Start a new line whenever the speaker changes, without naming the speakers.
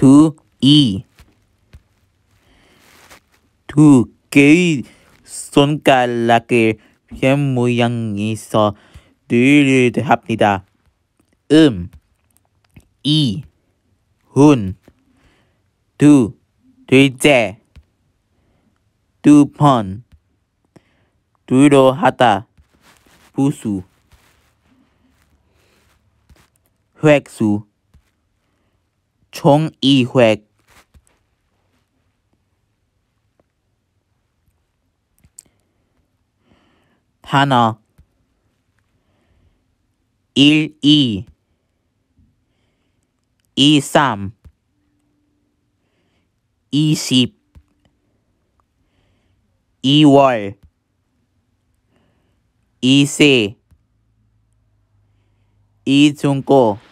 두이
두 개의 손가락을 현 모양에서 늘 합니다. 음, 이, 운, 두, 둘째, 두 번, 두로 하다, 부수, 획수, 총이획
단어 1, 2 2, 3 20 2월
2세 이중고